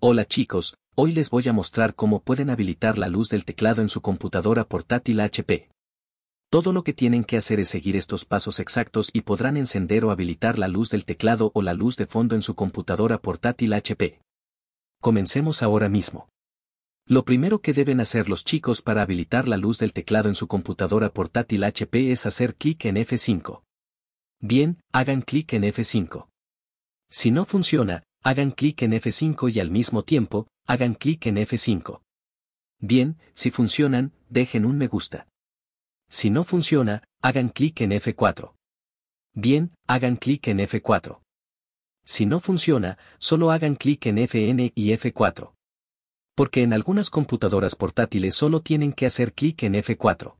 Hola chicos, hoy les voy a mostrar cómo pueden habilitar la luz del teclado en su computadora portátil HP. Todo lo que tienen que hacer es seguir estos pasos exactos y podrán encender o habilitar la luz del teclado o la luz de fondo en su computadora portátil HP. Comencemos ahora mismo. Lo primero que deben hacer los chicos para habilitar la luz del teclado en su computadora portátil HP es hacer clic en F5. Bien, hagan clic en F5. Si no funciona, hagan clic en F5 y al mismo tiempo, hagan clic en F5. Bien, si funcionan, dejen un me gusta. Si no funciona, hagan clic en F4. Bien, hagan clic en F4. Si no funciona, solo hagan clic en Fn y F4. Porque en algunas computadoras portátiles solo tienen que hacer clic en F4.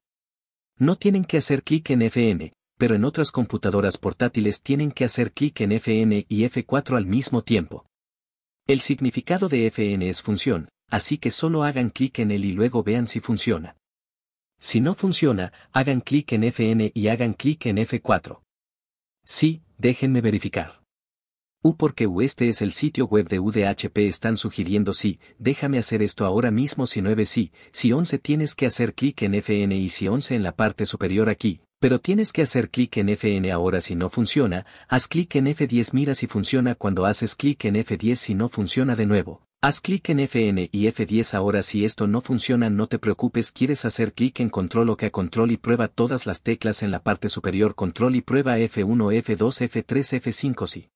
No tienen que hacer clic en Fn, pero en otras computadoras portátiles tienen que hacer clic en Fn y F4 al mismo tiempo. El significado de Fn es función, así que solo hagan clic en él y luego vean si funciona. Si no funciona, hagan clic en Fn y hagan clic en F4. Sí, déjenme verificar. U porque U este es el sitio web de UDHP están sugiriendo sí, déjame hacer esto ahora mismo si 9 sí, si 11 tienes que hacer clic en Fn y si 11 en la parte superior aquí, pero tienes que hacer clic en Fn ahora si no funciona, haz clic en F10 mira si funciona cuando haces clic en F10 si no funciona de nuevo. Haz clic en Fn y F10 ahora si esto no funciona no te preocupes quieres hacer clic en control o que a control y prueba todas las teclas en la parte superior control y prueba F1 F2 F3 F5 si.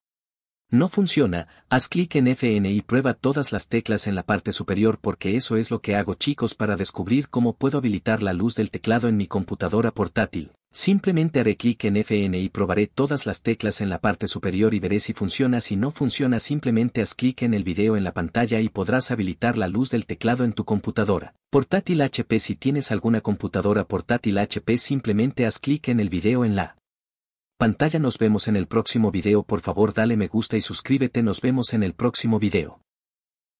No funciona, haz clic en Fn y prueba todas las teclas en la parte superior porque eso es lo que hago chicos para descubrir cómo puedo habilitar la luz del teclado en mi computadora portátil. Simplemente haré clic en FN y probaré todas las teclas en la parte superior y veré si funciona. Si no funciona simplemente haz clic en el video en la pantalla y podrás habilitar la luz del teclado en tu computadora. Portátil HP Si tienes alguna computadora portátil HP simplemente haz clic en el video en la pantalla. Nos vemos en el próximo video. Por favor dale me gusta y suscríbete. Nos vemos en el próximo video.